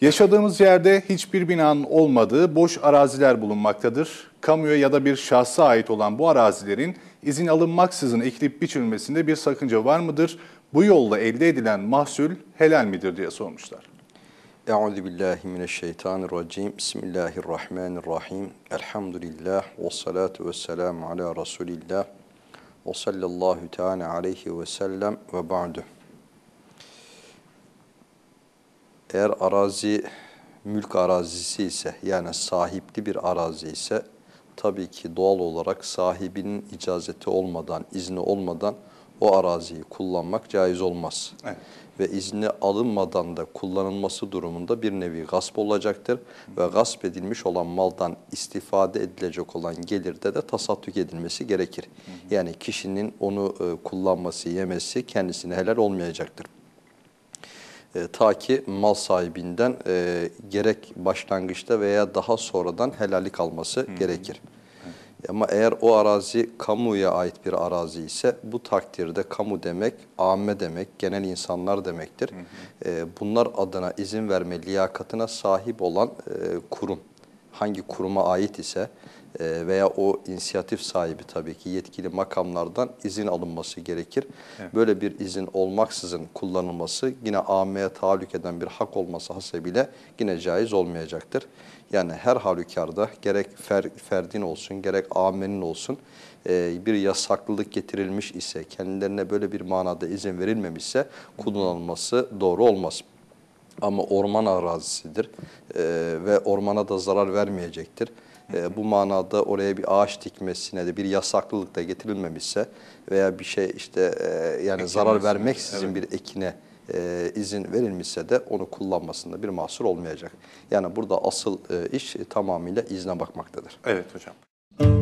Yaşadığımız yerde hiçbir binanın olmadığı boş araziler bulunmaktadır. Kamuya ya da bir şahsa ait olan bu arazilerin izin alınmaksızın ekilip biçilmesinde bir sakınca var mıdır? Bu yolla elde edilen mahsul helal midir diye sormuşlar. Euzu billahi mineşşeytanirracim. Bismillahirrahmanirrahim. Elhamdülillah ve salatu vesselam ala Resulillah ve sallallahu teala aleyhi ve sellem ve ba'du. Eğer arazi mülk arazisi ise yani sahipli bir arazi ise tabii ki doğal olarak sahibinin icazeti olmadan, izni olmadan o araziyi kullanmak caiz olmaz. Evet. Ve izni alınmadan da kullanılması durumunda bir nevi gasp olacaktır. Hı. Ve gasp edilmiş olan maldan istifade edilecek olan gelirde de tasadduk edilmesi gerekir. Hı. Yani kişinin onu e, kullanması, yemesi kendisine helal olmayacaktır e, ta ki mal sahibinden e, gerek başlangıçta veya daha sonradan helallik alması Hı -hı. gerekir. Ama eğer o arazi kamuya ait bir arazi ise bu takdirde kamu demek, amme demek, genel insanlar demektir. Hı hı. Ee, bunlar adına izin verme liyakatına sahip olan e, kurum hangi kuruma ait ise e, veya o inisiyatif sahibi tabii ki yetkili makamlardan izin alınması gerekir. Evet. Böyle bir izin olmaksızın kullanılması yine AM'ye tahallük eden bir hak olması hasebiyle yine caiz olmayacaktır. Yani her halükarda gerek fer, ferdin olsun gerek AM'nin olsun e, bir yasaklılık getirilmiş ise kendilerine böyle bir manada izin verilmemişse kullanılması doğru olmaz ama orman arazisidir e, ve ormana da zarar vermeyecektir. E, bu manada oraya bir ağaç dikmesine de bir yasaklılık da getirilmemişse veya bir şey işte e, yani Ekilmesi, zarar vermeksizin evet. bir ekine e, izin verilmişse de onu kullanmasında bir mahsur olmayacak. Yani burada asıl e, iş e, tamamıyla izne bakmaktadır. Evet hocam.